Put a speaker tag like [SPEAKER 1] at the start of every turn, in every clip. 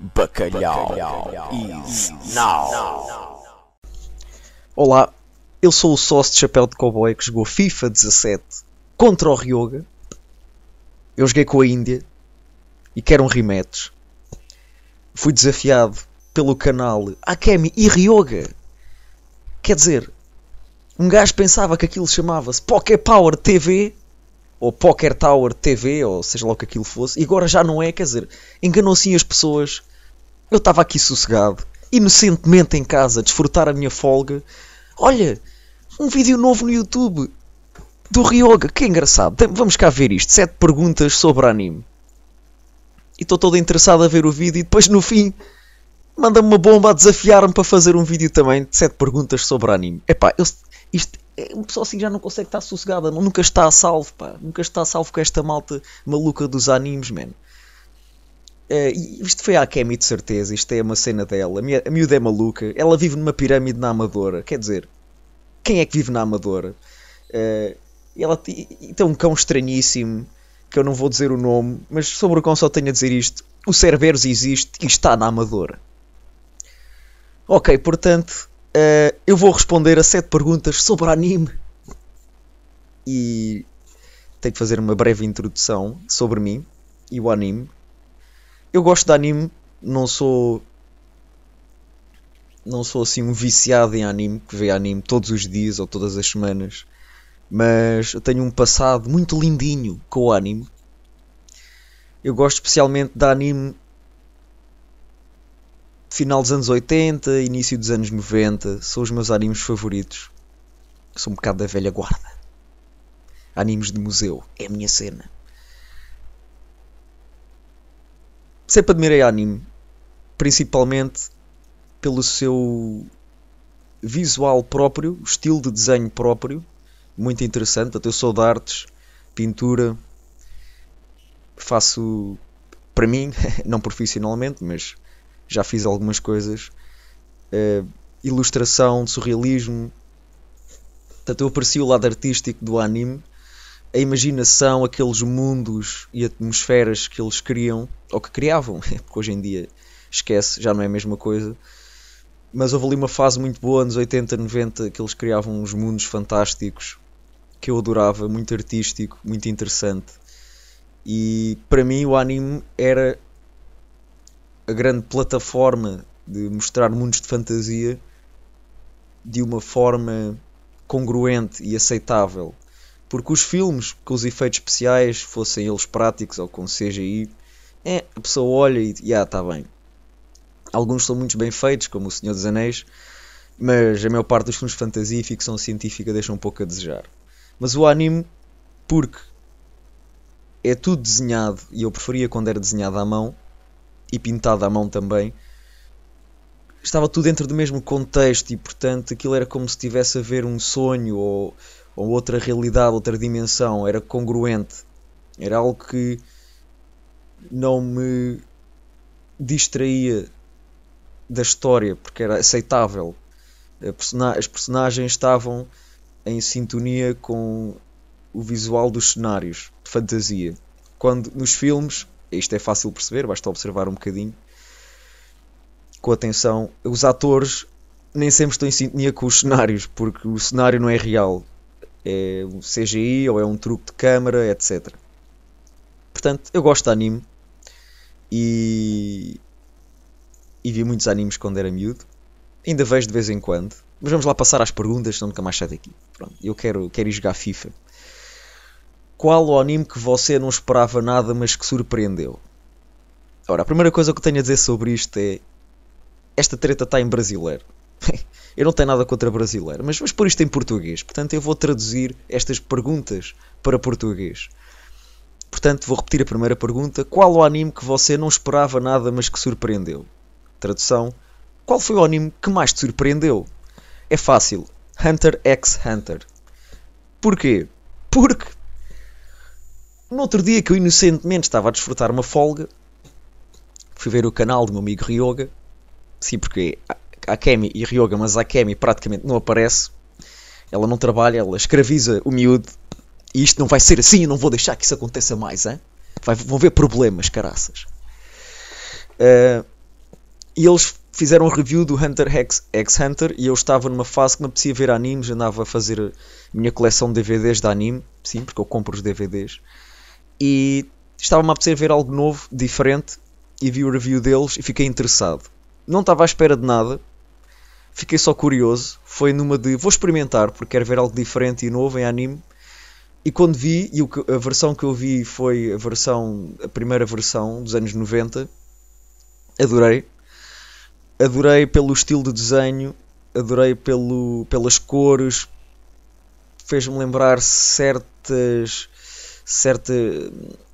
[SPEAKER 1] Bacalhau, Bacalhau is now. Olá, eu sou o sócio de chapéu de cowboy que jogou FIFA 17 contra o Ryoga. Eu joguei com a Índia e quero um rematch. Fui desafiado pelo canal Akemi e Ryoga. Quer dizer, um gajo pensava que aquilo chamava-se Poké Power TV ou Poker Tower TV, ou seja lá o que aquilo fosse, e agora já não é, quer dizer, enganou sim as pessoas eu estava aqui sossegado, inocentemente em casa, a desfrutar a minha folga. Olha, um vídeo novo no YouTube do Ryoga, que é engraçado. Vamos cá ver isto. Sete perguntas sobre anime. E estou todo interessado a ver o vídeo e depois no fim manda-me uma bomba a desafiar-me para fazer um vídeo também de 7 perguntas sobre anime. Epá, eu, isto, é um pessoal assim já não consegue estar sossegada, nunca está a salvo, pá. Nunca está a salvo com esta malta maluca dos animes, mano. Uh, isto foi a Akemi de certeza, isto é uma cena dela. A, miúda é maluca, ela vive numa pirâmide na Amadora. Quer dizer, quem é que vive na Amadora? Uh, ela tem um cão estranhíssimo que eu não vou dizer o nome, mas sobre o cão só tenho a dizer isto: o Cerberus existe e está na Amadora. Ok, portanto, uh, eu vou responder a 7 perguntas sobre anime. E tenho que fazer uma breve introdução sobre mim e o anime eu gosto de anime, não sou. Não sou assim um viciado em anime, que vê anime todos os dias ou todas as semanas. Mas eu tenho um passado muito lindinho com o anime. Eu gosto especialmente de anime final dos anos 80, início dos anos 90. São os meus animes favoritos. Sou um bocado da velha guarda. Animes de museu é a minha cena. sempre admirei anime, principalmente pelo seu visual próprio, estilo de desenho próprio, muito interessante. Portanto, eu sou de artes, pintura, faço para mim, não profissionalmente, mas já fiz algumas coisas. Uh, ilustração, surrealismo. Portanto, eu aprecio o lado artístico do anime, a imaginação, aqueles mundos e atmosferas que eles criam ou que criavam, porque hoje em dia esquece, já não é a mesma coisa. Mas houve ali uma fase muito boa, anos 80, 90, que eles criavam uns mundos fantásticos que eu adorava, muito artístico, muito interessante. E para mim o anime era a grande plataforma de mostrar mundos de fantasia de uma forma congruente e aceitável. Porque os filmes, com os efeitos especiais, fossem eles práticos ou com CGI, é, a pessoa olha e, ah, está bem. Alguns são muito bem feitos, como O Senhor dos Anéis, mas a maior parte dos filmes de fantasia e ficção científica deixam um pouco a desejar. Mas o anime, porque é tudo desenhado, e eu preferia quando era desenhado à mão, e pintado à mão também, estava tudo dentro do mesmo contexto e, portanto, aquilo era como se estivesse a ver um sonho ou, ou outra realidade, outra dimensão, era congruente, era algo que não me distraía da história porque era aceitável. Persona as personagens estavam em sintonia com o visual dos cenários de fantasia. Quando nos filmes, isto é fácil perceber, basta observar um bocadinho com atenção, os atores nem sempre estão em sintonia com os cenários, porque o cenário não é real. É um CGI ou é um truque de câmara, etc. Portanto, eu gosto de anime, e, e vi muitos animes quando era miúdo. Ainda vejo de vez em quando. Mas vamos lá passar às perguntas, senão nunca mais sai daqui. Pronto, eu quero, quero ir jogar FIFA. Qual o anime que você não esperava nada, mas que surpreendeu? Ora, a primeira coisa que eu tenho a dizer sobre isto é... Esta treta está em brasileiro. eu não tenho nada contra brasileiro, mas vamos pôr isto em português. Portanto, eu vou traduzir estas perguntas para português. Portanto, vou repetir a primeira pergunta: qual o anime que você não esperava nada, mas que surpreendeu? Tradução: qual foi o anime que mais te surpreendeu? É fácil: Hunter x Hunter. Porquê? Porque no outro dia que eu inocentemente estava a desfrutar uma folga, fui ver o canal do meu amigo Ryoga. Sim, porque Akemi e Ryoga, mas Akemi praticamente não aparece. Ela não trabalha, ela escraviza o miúdo e isto não vai ser assim, eu não vou deixar que isso aconteça mais, hein? Vai, vão ver problemas, caraças. Uh, e eles fizeram um review do Hunter x, x Hunter e eu estava numa fase que me apetecia ver animes, andava a fazer a minha coleção de DVDs de anime, sim, porque eu compro os DVDs, e estava-me a apetecer ver algo novo, diferente, e vi o review deles e fiquei interessado. Não estava à espera de nada, fiquei só curioso, foi numa de vou experimentar porque quero ver algo diferente e novo em anime, e quando vi, e que, a versão que eu vi foi a versão, a primeira versão dos anos 90, adorei. Adorei pelo estilo de desenho, adorei pelo, pelas cores, fez-me lembrar certas, certa,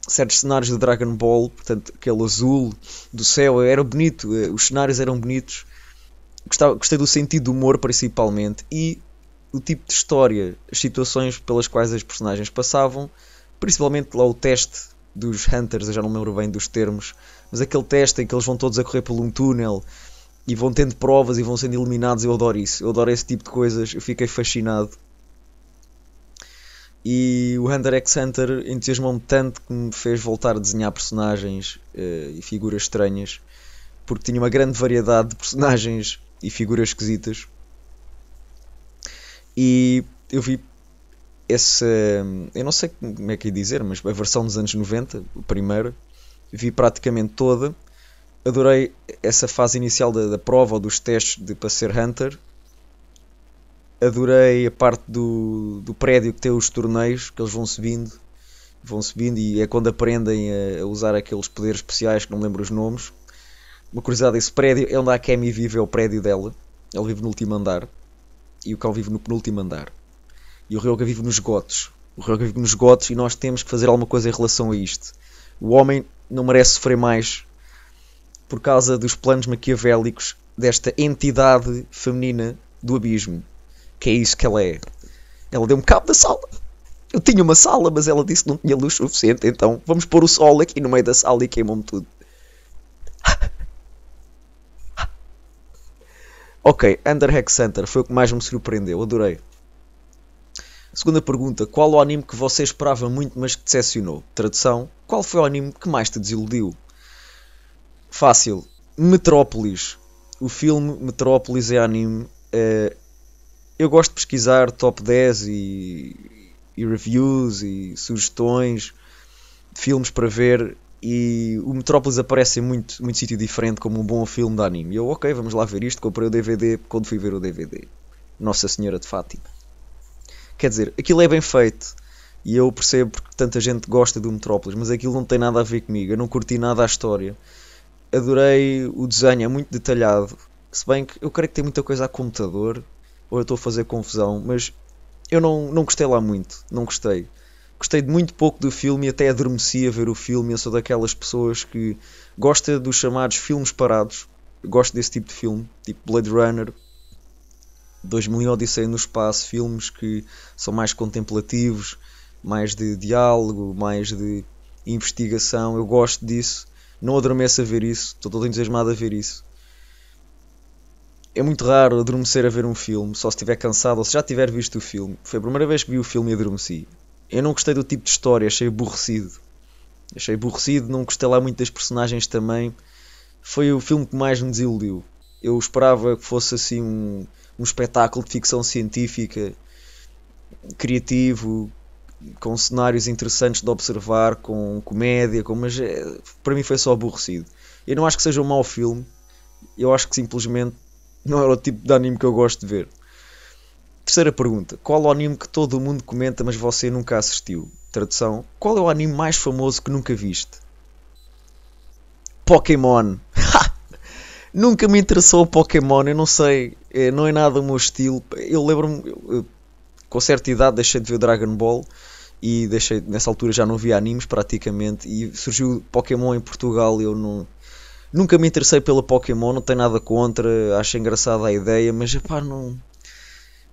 [SPEAKER 1] certos cenários de Dragon Ball, portanto, aquele azul do céu, era bonito, eh, os cenários eram bonitos. Gostava, gostei do sentido do humor principalmente e o tipo de história, as situações pelas quais as personagens passavam, principalmente lá o teste dos Hunters, eu já não me lembro bem dos termos, mas aquele teste em que eles vão todos a correr por um túnel e vão tendo provas e vão sendo eliminados, eu adoro isso, eu adoro esse tipo de coisas, eu fiquei fascinado. E o Hunter x Hunter entusiasmou-me tanto que me fez voltar a desenhar personagens uh, e figuras estranhas, porque tinha uma grande variedade de personagens e figuras esquisitas. E eu vi essa. Eu não sei como é que ia é dizer, mas a versão dos anos 90, a primeira, vi praticamente toda. Adorei essa fase inicial da, da prova ou dos testes de, para ser Hunter. Adorei a parte do, do prédio que tem os torneios, que eles vão subindo vão subindo e é quando aprendem a usar aqueles poderes especiais que não lembro os nomes. Uma curiosidade, esse prédio é onde a Kemi vive, é o prédio dela. Ela vive no último andar e o cão vive no penúltimo andar. E o Ryoga vive nos gotos. O Ryoga vive nos gotos e nós temos que fazer alguma coisa em relação a isto. O homem não merece sofrer mais por causa dos planos maquiavélicos desta entidade feminina do abismo. Que é isso que ela é. Ela deu-me cabo da sala. Eu tinha uma sala, mas ela disse que não tinha luz suficiente, então vamos pôr o sol aqui no meio da sala e queimou-me tudo. Ok, Under Hex Center foi o que mais me surpreendeu, adorei. Segunda pergunta: qual o anime que você esperava muito, mas que decepcionou? Tradução: qual foi o anime que mais te desiludiu? Fácil: Metrópolis. O filme Metrópolis é anime. Eh, eu gosto de pesquisar top 10 e, e reviews e sugestões de filmes para ver e o Metrópolis aparece em muito, muito sítio diferente como um bom filme de anime. E eu, ok, vamos lá ver isto, comprei o DVD quando fui ver o DVD. Nossa Senhora de Fátima. Quer dizer, aquilo é bem feito. E eu percebo porque tanta gente gosta do Metrópolis, mas aquilo não tem nada a ver comigo. Eu não curti nada a história. Adorei o desenho, é muito detalhado. Se bem que eu creio que tem muita coisa a computador, ou eu estou a fazer confusão, mas eu não, não gostei lá muito. Não gostei. Gostei de muito pouco do filme, e até adormeci a ver o filme. Eu sou daquelas pessoas que gosta dos chamados filmes parados. Eu gosto desse tipo de filme, tipo Blade Runner, 2000 Odisseia no Espaço, filmes que são mais contemplativos, mais de diálogo, mais de investigação. Eu gosto disso. Não adormeço a ver isso. Estou todo entusiasmado a ver isso. É muito raro adormecer a ver um filme, só se estiver cansado ou se já tiver visto o filme. Foi a primeira vez que vi o filme e adormeci eu não gostei do tipo de história, achei aborrecido. Achei aborrecido, não gostei lá muito das personagens também. Foi o filme que mais me desiludiu. Eu esperava que fosse assim um, um espetáculo de ficção científica, criativo, com cenários interessantes de observar, com comédia, com, mas é, para mim foi só aborrecido. Eu não acho que seja um mau filme, eu acho que simplesmente não era o tipo de anime que eu gosto de ver. Terceira pergunta: qual o anime que todo mundo comenta, mas você nunca assistiu? Tradução: qual é o anime mais famoso que nunca viste? Pokémon. nunca me interessou o Pokémon, eu não sei, é, não é nada o meu estilo. Eu lembro-me, com certa idade, deixei de ver Dragon Ball e deixei, nessa altura já não via animes praticamente. E surgiu Pokémon em Portugal, e eu não, nunca me interessei pela Pokémon, não tenho nada contra, acho engraçada a ideia, mas pá, não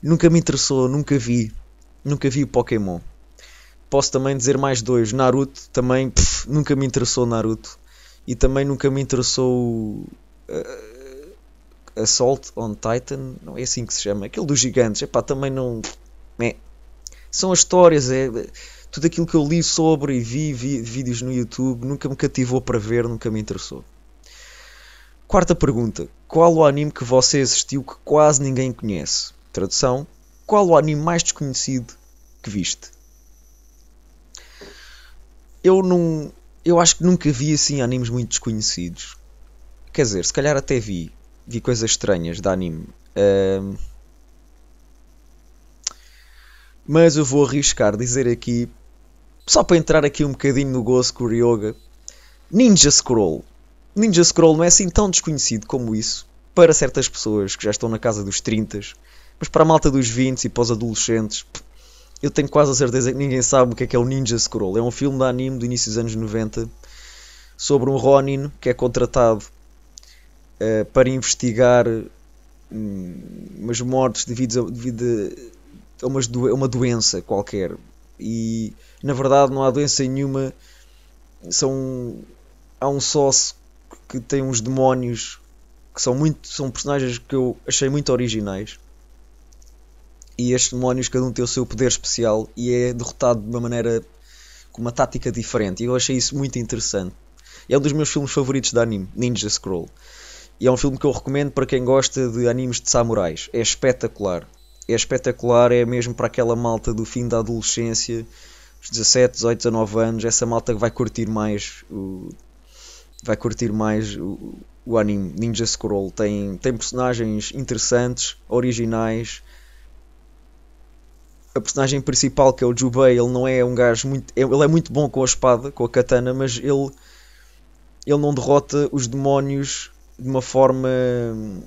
[SPEAKER 1] Nunca me interessou, nunca vi. Nunca vi o Pokémon. Posso também dizer mais dois. Naruto também pff, nunca me interessou Naruto. E também nunca me interessou uh, Assault on Titan. Não é assim que se chama. Aquele dos gigantes. pá, também não. É. São as histórias. É, tudo aquilo que eu li sobre e vi, vi vídeos no YouTube. Nunca me cativou para ver, nunca me interessou. Quarta pergunta: Qual o anime que você assistiu que quase ninguém conhece? Tradução: Qual o anime mais desconhecido que viste? Eu não. Eu acho que nunca vi assim animes muito desconhecidos. Quer dizer, se calhar até vi. Vi coisas estranhas de anime. mas eu vou arriscar dizer aqui, só para entrar aqui um bocadinho no gozo Ryoga. Ninja Scroll. Ninja Scroll não é assim tão desconhecido como isso para certas pessoas que já estão na casa dos 30, mas para a malta dos 20 e para os adolescentes, eu tenho quase a certeza que ninguém sabe o que é que é o Ninja Scroll. É um filme de anime do início dos anos 90 sobre um Ronin que é contratado uh, para investigar um, umas mortes devido, a, devido a, umas do, uma doença qualquer. E na verdade não há doença nenhuma. São, há um sócio que tem uns demónios que são muito são personagens que eu achei muito originais e estes demónios cada um tem o seu poder especial e é derrotado de uma maneira com uma tática diferente. E eu achei isso muito interessante. É um dos meus filmes favoritos de anime, Ninja Scroll. E é um filme que eu recomendo para quem gosta de animes de samurais. É espetacular. É espetacular, é mesmo para aquela malta do fim da adolescência, os 17, 18, 19 anos, essa malta que vai curtir mais o vai curtir mais o, o anime Ninja Scroll. Tem, tem personagens interessantes, originais, a personagem principal, que é o Jubei, ele não é um gajo muito. É, ele é muito bom com a espada, com a katana, mas ele. Ele não derrota os demónios de uma forma hum,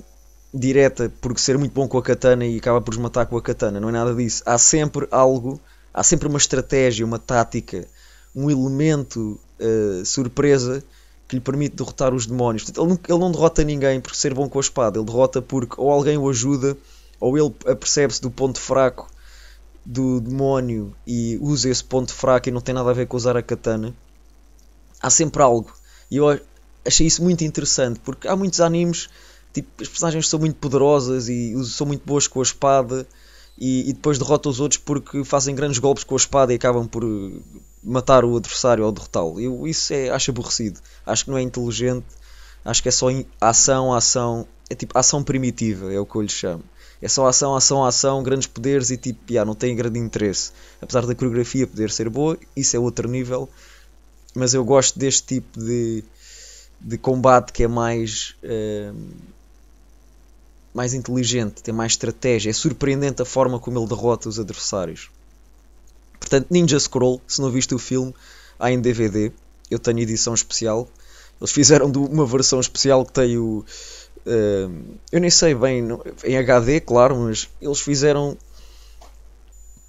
[SPEAKER 1] direta, porque ser muito bom com a katana e acaba por os matar com a katana, não é nada disso. Há sempre algo, há sempre uma estratégia, uma tática, um elemento uh, surpresa que lhe permite derrotar os demónios. Ele não, ele não derrota ninguém por ser bom com a espada, ele derrota porque ou alguém o ajuda, ou ele apercebe-se do ponto fraco do demónio e usa esse ponto fraco e não tem nada a ver com usar a katana, há sempre algo. E eu achei isso muito interessante porque há muitos animes, tipo, as personagens são muito poderosas e são muito boas com a espada. E, e, depois derrotam os outros porque fazem grandes golpes com a espada e acabam por matar o adversário ou derrotá-lo. Eu isso é, acho aborrecido, acho que não é inteligente, acho que é só ação, ação, é tipo ação primitiva, é o que eu lhe chamo é só ação, ação, ação, grandes poderes e tipo, yeah, não tem grande interesse. Apesar da coreografia poder ser boa, isso é outro nível, mas eu gosto deste tipo de, de combate que é mais. Uh, mais inteligente, tem mais estratégia. É surpreendente a forma como ele derrota os adversários. Portanto, Ninja Scroll, se não viste o filme, há em DVD. Eu tenho edição especial. Eles fizeram uma versão especial que tem o, Uh, eu nem sei bem em HD, claro, mas eles fizeram.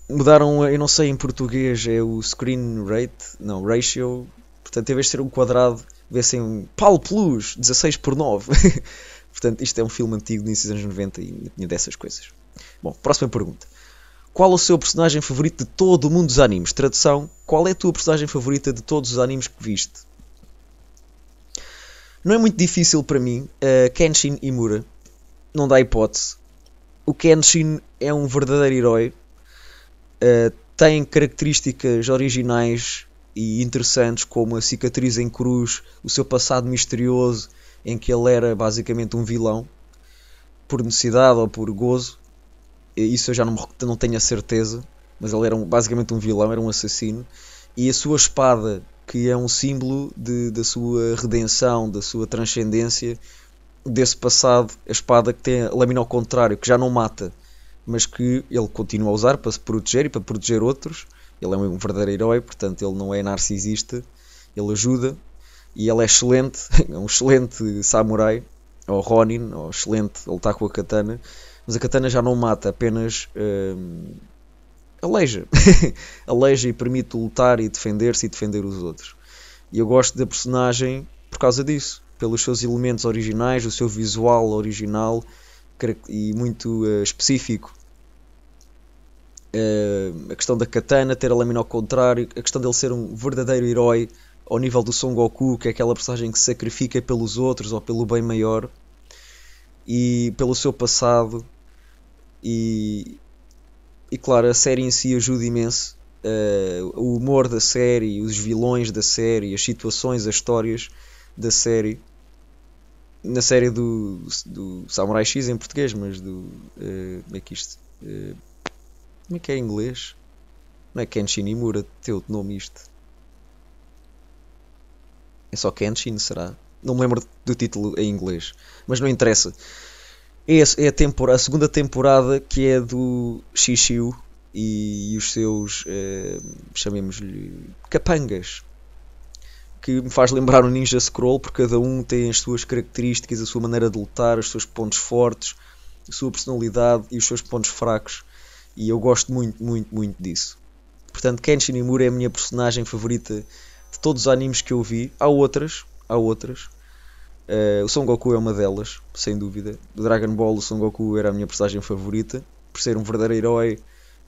[SPEAKER 1] Mudaram, eu não sei em português, é o screen rate, não, ratio. Portanto, em vez de ser um quadrado, vê-se um PAL Plus 16 por 9. Portanto, isto é um filme antigo de início dos anos 90 e tinha dessas coisas. Bom, próxima pergunta. Qual o seu personagem favorito de todo o mundo dos animes? Tradução: Qual é a tua personagem favorita de todos os animes que viste? Não é muito difícil para mim. Uh, Kenshin Imura. Não dá hipótese. O Kenshin é um verdadeiro herói. Uh, tem características originais e interessantes, como a cicatriz em cruz, o seu passado misterioso, em que ele era basicamente um vilão, por necessidade ou por gozo. Isso eu já não, não tenho a certeza, mas ele era um, basicamente um vilão, era um assassino. E a sua espada que é um símbolo de, da sua redenção, da sua transcendência, desse passado, a espada que tem a lâmina ao contrário, que já não mata, mas que ele continua a usar para se proteger e para proteger outros. Ele é um verdadeiro herói, portanto, ele não é narcisista, ele ajuda e ele é excelente, é um excelente samurai, ou Ronin, ou excelente, ele está com a katana, mas a katana já não mata, apenas. Hum, aleija. aleija e permite lutar e defender-se e defender os outros. E eu gosto da personagem por causa disso. Pelos seus elementos originais, o seu visual original e muito uh, específico. Uh, a questão da katana, ter a lâmina ao contrário, a questão dele ser um verdadeiro herói ao nível do Son Goku, que é aquela personagem que se sacrifica pelos outros ou pelo bem maior e pelo seu passado e, e claro, a série em si ajuda imenso. Uh, o humor da série, os vilões da série, as situações, as histórias da série. Na série do, do Samurai X em português, mas do. Uh, como é que isto. Uh, como é que é em inglês? Não é Kenshin Imura, teu nome isto. É só Kenshin, será? Não me lembro do título em inglês, mas não interessa. É, é a, temporada, a segunda temporada que é do Xixiu e, e os seus, eh, chamemos-lhe, capangas. Que me faz lembrar o Ninja Scroll, porque cada um tem as suas características, a sua maneira de lutar, os seus pontos fortes, a sua personalidade e os seus pontos fracos. E eu gosto muito, muito, muito disso. Portanto, Kenshin Imura é a minha personagem favorita de todos os animes que eu vi. Há outras, há outras. Uh, o Son Goku é uma delas, sem dúvida. Do Dragon Ball, o Son Goku era a minha personagem favorita, por ser um verdadeiro herói,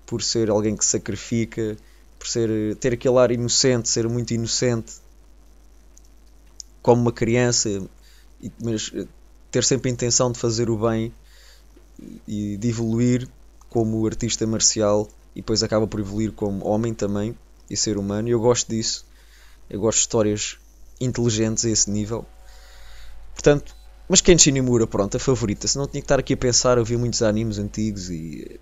[SPEAKER 1] por ser alguém que sacrifica, por ser, ter aquele ar inocente, ser muito inocente, como uma criança, mas eh, ter sempre a intenção de fazer o bem e de evoluir como artista marcial e depois acaba por evoluir como homem também e ser humano. E eu gosto disso. Eu gosto de histórias inteligentes a esse nível Portanto, mas Kenshin Imura pronto, a favorita. Se não tinha que estar aqui a pensar, eu vi muitos animes antigos e.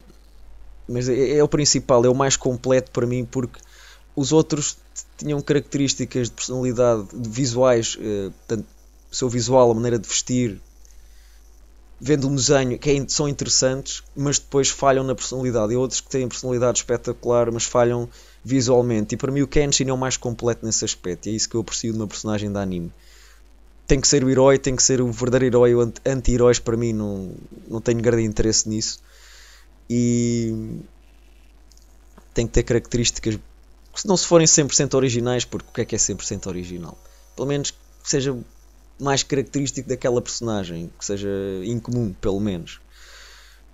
[SPEAKER 1] Mas é, é o principal, é o mais completo para mim porque os outros tinham características de personalidade de visuais, eh, o seu visual, a maneira de vestir, vendo um desenho, que é, são interessantes, mas depois falham na personalidade. E outros que têm personalidade espetacular, mas falham visualmente. E para mim o Kenshin é o mais completo nesse aspecto, e é isso que eu aprecio de uma personagem de anime tem que ser o herói, tem que ser o verdadeiro herói, o anti-heróis para mim não, não tenho grande interesse nisso. E tem que ter características que não se forem 100% originais, porque o que é que é 100% original? Pelo menos que seja mais característico daquela personagem, que seja incomum, pelo menos.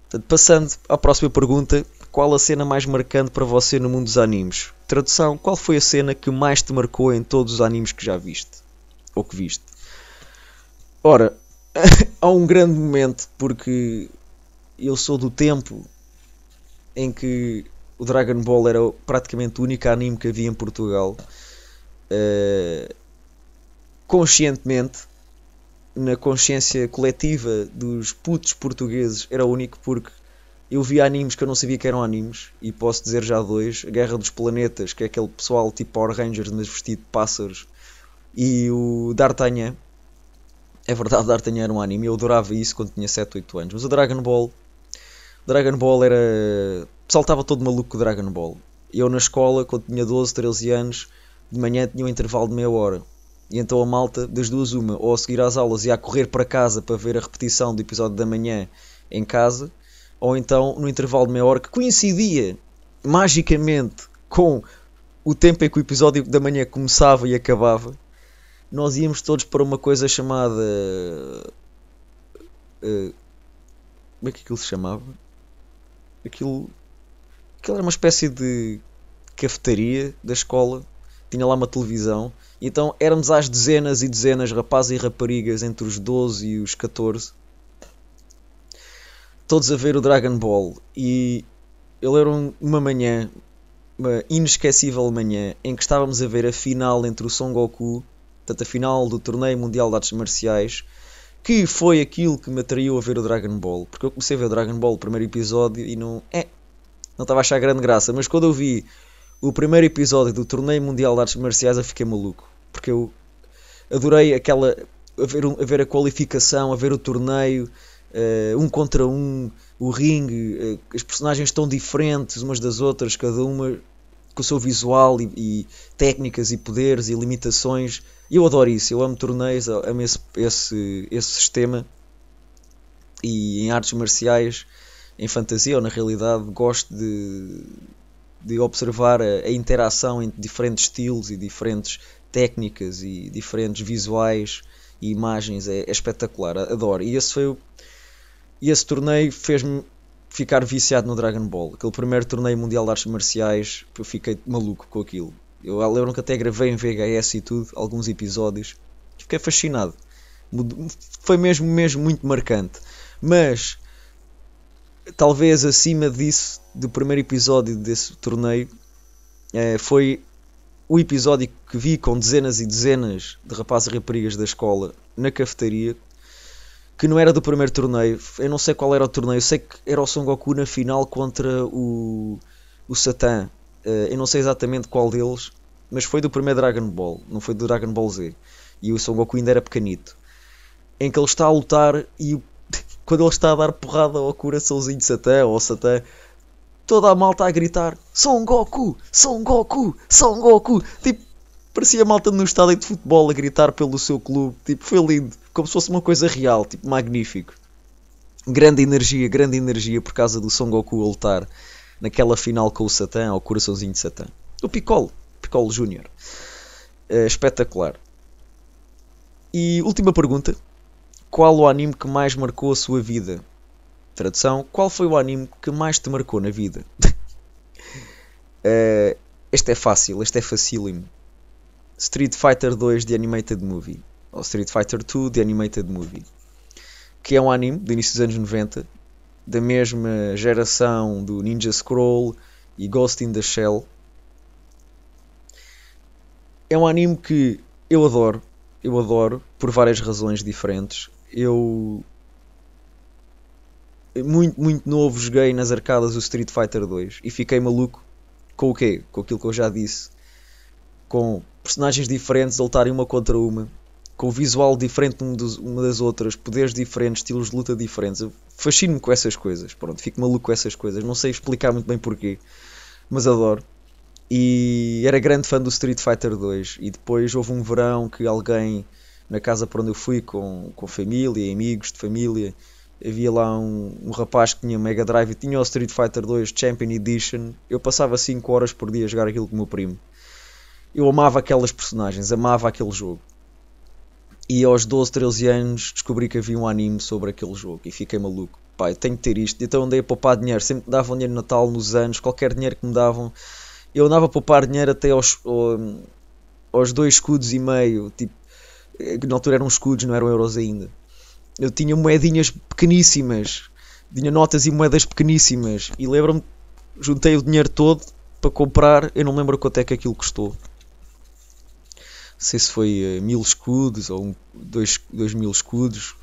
[SPEAKER 1] Portanto, passando à próxima pergunta, qual a cena mais marcante para você no mundo dos animes? Tradução, qual foi a cena que mais te marcou em todos os animes que já viste? Ou que viste? Ora, há um grande momento porque eu sou do tempo em que o Dragon Ball era praticamente o único anime que havia em Portugal. Uh, conscientemente, na consciência coletiva dos putos portugueses, era o único porque eu via animes que eu não sabia que eram animes, e posso dizer já dois: A Guerra dos Planetas, que é aquele pessoal tipo Power Rangers, mas vestido de pássaros, e o D'Artagnan, é verdade, D'Artagnan era um anime. Eu adorava isso quando tinha 7, 8 anos. Mas o Dragon Ball. Dragon Ball era. Saltava todo maluco com o Dragon Ball. Eu na escola, quando tinha 12, 13 anos, de manhã tinha um intervalo de meia hora. E então a malta, das duas, uma, ou a seguir às aulas e a correr para casa para ver a repetição do episódio da manhã em casa, ou então no intervalo de meia hora que coincidia magicamente com o tempo em que o episódio da manhã começava e acabava, nós íamos todos para uma coisa chamada. Uh, como é que aquilo se chamava? Aquilo. Aquilo era uma espécie de cafetaria da escola, tinha lá uma televisão, então éramos às dezenas e dezenas, rapazes e raparigas entre os 12 e os 14, todos a ver o Dragon Ball. E eu era uma manhã, uma inesquecível manhã, em que estávamos a ver a final entre o Son Goku portanto, a final do torneio mundial de artes marciais, que foi aquilo que me atraiu a ver o Dragon Ball, porque eu comecei a ver o Dragon Ball o primeiro episódio e não é, não estava a achar grande graça, mas quando eu vi o primeiro episódio do torneio mundial de artes marciais, eu fiquei maluco, porque eu adorei aquela a ver, a ver a qualificação, a ver o torneio, uh, um contra um, o ringue, uh, as personagens tão diferentes umas das outras, cada uma com o seu visual e, e técnicas e poderes e limitações e eu adoro isso, eu amo torneios, amo esse, esse, esse sistema. E em artes marciais, em fantasia ou na realidade, gosto de, de observar a, a interação entre diferentes estilos e diferentes técnicas e diferentes visuais e imagens. É, é espetacular, adoro. E esse foi o, esse torneio fez-me ficar viciado no Dragon Ball. Aquele primeiro torneio mundial de artes marciais, eu fiquei maluco com aquilo. Eu lembro que até gravei em VHS e tudo, alguns episódios. Fiquei fascinado. Foi mesmo, mesmo muito marcante. Mas, talvez acima disso, do primeiro episódio desse torneio, eh, foi o episódio que vi com dezenas e dezenas de rapazes e raparigas da escola na cafetaria, que não era do primeiro torneio. Eu não sei qual era o torneio, eu sei que era o Son Goku na final contra o, o Satã eh, eu não sei exatamente qual deles, mas foi do primeiro Dragon Ball, não foi do Dragon Ball Z. E o Son Goku ainda era pequenito. Em que ele está a lutar e quando ele está a dar porrada ao coraçãozinho de Satã ou Satã, toda a malta a gritar: Son Goku! Son Goku! Son Goku! Tipo, parecia a malta no estádio de futebol a gritar pelo seu clube. Tipo, foi lindo. Como se fosse uma coisa real, tipo, magnífico. Grande energia, grande energia por causa do Son Goku a lutar naquela final com o Satã, o Coraçãozinho de Satã. o Piccolo, Piccolo Júnior. Uh, espetacular. E última pergunta. Qual o anime que mais marcou a sua vida? Tradução: Qual foi o anime que mais te marcou na vida? uh, este é fácil, este é facílimo. Street Fighter 2 de Animated Movie. Ou Street Fighter 2 de Animated Movie. Que é um anime do início dos anos 90 da mesma geração do Ninja Scroll e Ghost in the Shell. É um anime que eu adoro, eu adoro por várias razões diferentes. Eu muito, muito novo joguei nas arcadas o Street Fighter 2 e fiquei maluco com o quê? Com aquilo que eu já disse. Com personagens diferentes a lutarem uma contra uma com visual diferente de uma das outras, poderes diferentes, estilos de luta diferentes. Fascino-me com essas coisas, pronto, fico maluco com essas coisas. Não sei explicar muito bem porquê, mas adoro. E era grande fã do Street Fighter 2. E depois houve um verão que alguém, na casa para onde eu fui, com, com família, amigos de família, havia lá um, um rapaz que tinha Mega Drive e tinha o Street Fighter 2 Champion Edition. Eu passava 5 horas por dia a jogar aquilo com o meu primo. Eu amava aquelas personagens, amava aquele jogo. E aos 12, 13 anos descobri que havia um anime sobre aquele jogo e fiquei maluco. Pai, tenho que ter isto. Então andei a poupar dinheiro. Sempre me davam dinheiro de Natal, nos anos, qualquer dinheiro que me davam. Eu andava a poupar dinheiro até aos, aos dois escudos e meio. Tipo, eh, na altura eram escudos, não eram euros ainda. Eu tinha moedinhas pequeníssimas. Tinha notas e moedas pequeníssimas. E lembro-me, juntei o dinheiro todo para comprar. Eu não lembro quanto é que aquilo custou sei se foi eh, mil escudos ou dois, dois mil escudos,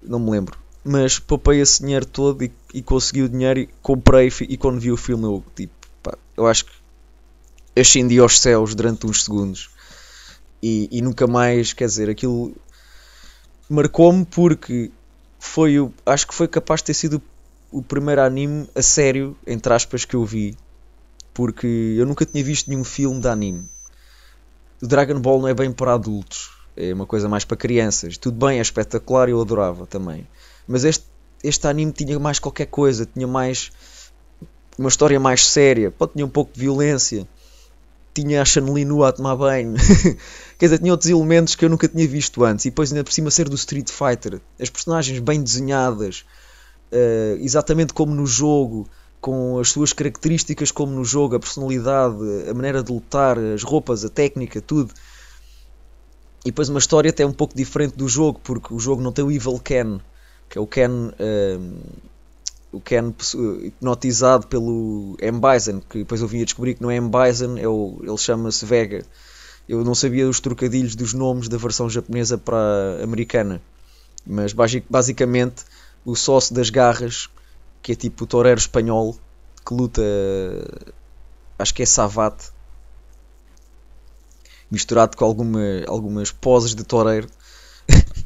[SPEAKER 1] não me lembro. Mas poupei esse dinheiro todo e, e consegui o dinheiro e comprei. E quando vi o filme, eu tipo, pá, eu acho que ascendi aos céus durante uns segundos e, e nunca mais, quer dizer, aquilo marcou-me porque foi o, acho que foi capaz de ter sido o primeiro anime a sério, entre aspas, que eu vi porque eu nunca tinha visto nenhum filme de anime o Dragon Ball não é bem para adultos, é uma coisa mais para crianças. Tudo bem, é espetacular, eu adorava também. Mas este, este anime tinha mais qualquer coisa, tinha mais uma história mais séria, pô, tinha um pouco de violência, tinha a Chanelin a tomar banho, quer dizer, tinha outros elementos que eu nunca tinha visto antes. E depois, ainda por cima, ser do Street Fighter, as personagens bem desenhadas, uh, exatamente como no jogo com as suas características, como no jogo, a personalidade, a maneira de lutar, as roupas, a técnica, tudo. E depois uma história até um pouco diferente do jogo, porque o jogo não tem o Evil Ken, que é o Ken. Um, o Ken hipnotizado pelo M. Bison, que depois eu vim a descobrir que não é M. Bison, é o, ele chama-se Vega. Eu não sabia os trocadilhos dos nomes da versão japonesa para a americana, mas basicamente o sócio das garras que é tipo o toureiro espanhol que luta. Acho que é Savate. Misturado com alguma, algumas poses de toureiro.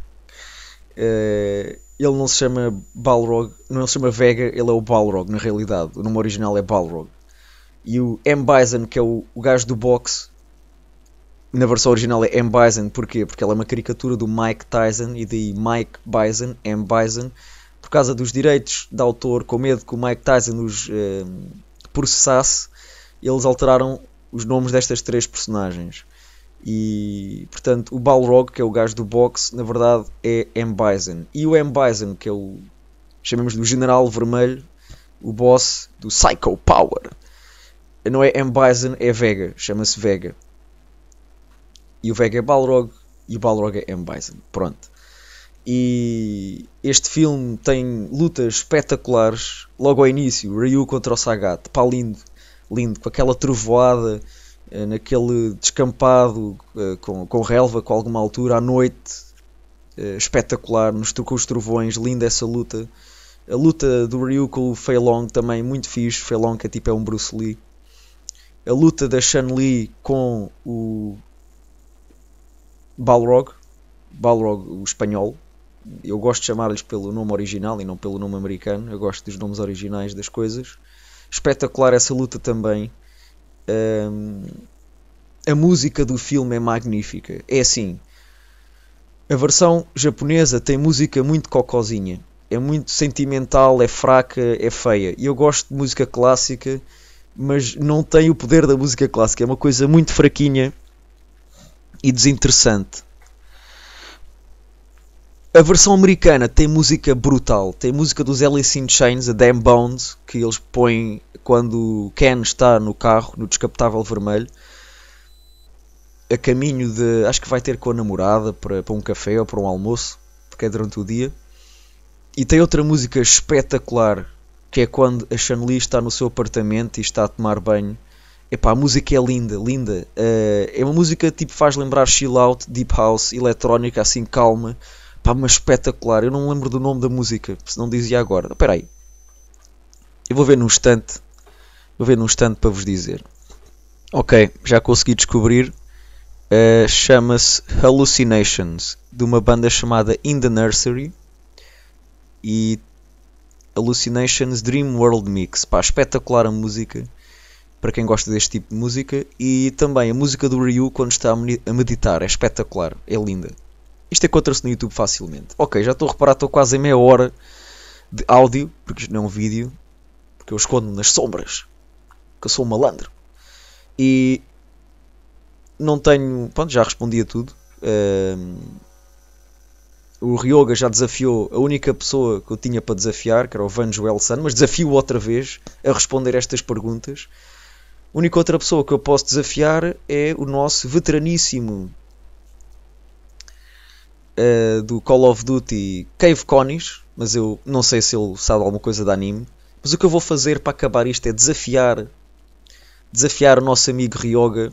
[SPEAKER 1] Eh, ele não se chama Balrog, não se chama Vega, ele é o Balrog na realidade. O nome original é Balrog. E o M. Bison, que é o, o gajo do boxe, na versão original é M. Bison, porquê? Porque ela é uma caricatura do Mike Tyson e daí Mike Bison, M. Bison, por causa dos direitos de autor, com medo que o Mike Tyson os ehm, processasse, eles alteraram os nomes destas três personagens. E, portanto, o Balrog, que é o gajo do boxe, na verdade é M. Bison. E o M. Bison, que é o, chamamos lhe General Vermelho, o boss do Psycho Power. Não é M. Bison, é Vega. Chama-se Vega. E o Vega é Balrog e o Balrog é M. Bison. Pronto. E este filme tem lutas espetaculares logo ao início: Ryu contra o Sagat, pá, lindo, lindo, com aquela trovoada, eh, naquele descampado eh, com, com relva, com alguma altura, à noite, eh, espetacular, nos com os trovões, linda essa luta. A luta do Ryu com o Fei Long também muito fixe. Fei Long que é tipo é um Bruce Lee. A luta da Shan Li com o Balrog, Balrog o espanhol, eu gosto de chamar-lhes pelo nome original e não pelo nome americano. Eu gosto dos nomes originais das coisas. Espetacular essa luta também. Um, a música do filme é magnífica. É assim. A versão japonesa tem música muito cocozinha. É muito sentimental, é fraca, é feia. E eu gosto de música clássica, mas não tem o poder da música clássica. É uma coisa muito fraquinha e desinteressante. A versão americana tem música brutal. Tem música dos Alice in Chains, a Damn Bound, que eles põem quando o Ken está no carro, no descapotável vermelho, a caminho de. Acho que vai ter com a namorada para, para um café ou para um almoço, porque é durante o dia. E tem outra música espetacular, que é quando a Chanli está no seu apartamento e está a tomar banho. Epá, a música é linda, linda. Uh, é uma música tipo faz lembrar chill out, deep house, eletrónica, assim calma Pá, mas espetacular. Eu não lembro do nome da música, se não dizia agora. Espera aí. Eu vou ver num instante. Vou ver num instante para vos dizer. Ok, já consegui descobrir. Uh, Chama-se Hallucinations, de uma banda chamada In the Nursery. E Hallucinations Dream World Mix. Pá, espetacular a música. Para quem gosta deste tipo de música. E também a música do Ryu quando está a meditar. É espetacular. É linda. Isto é encontra-se no YouTube facilmente. Ok, já estou a reparar, estou quase em meia hora de áudio, porque isto não é um vídeo, porque eu escondo nas sombras, que eu sou um malandro. E não tenho. Pronto, já respondi a tudo. Um, o Ryoga já desafiou a única pessoa que eu tinha para desafiar, que era o Van Joelson, mas desafio outra vez a responder estas perguntas. A única outra pessoa que eu posso desafiar é o nosso veteraníssimo uh, do Call of Duty Cave Conis, mas eu não sei se ele sabe alguma coisa de anime. Mas o que eu vou fazer para acabar isto é desafiar desafiar o nosso amigo Ryoga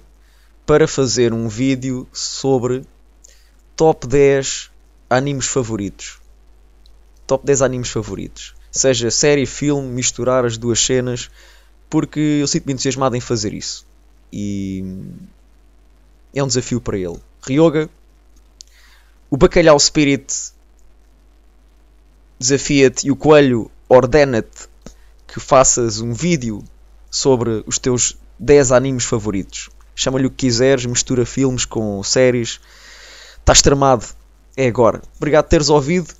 [SPEAKER 1] para fazer um vídeo sobre top 10 animes favoritos. Top 10 animes favoritos. Seja série, filme, misturar as duas cenas, porque eu sinto-me entusiasmado em fazer isso. E hum, é um desafio para ele. Ryoga, o Bacalhau Spirit desafia-te e o Coelho ordena-te que faças um vídeo sobre os teus 10 animes favoritos. Chama-lhe o que quiseres, mistura filmes com séries. Estás tramado. É agora. Obrigado por teres ouvido.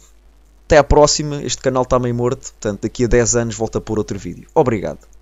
[SPEAKER 1] Até à próxima. Este canal está meio morto. Portanto, daqui a 10 anos volta a pôr outro vídeo. Obrigado.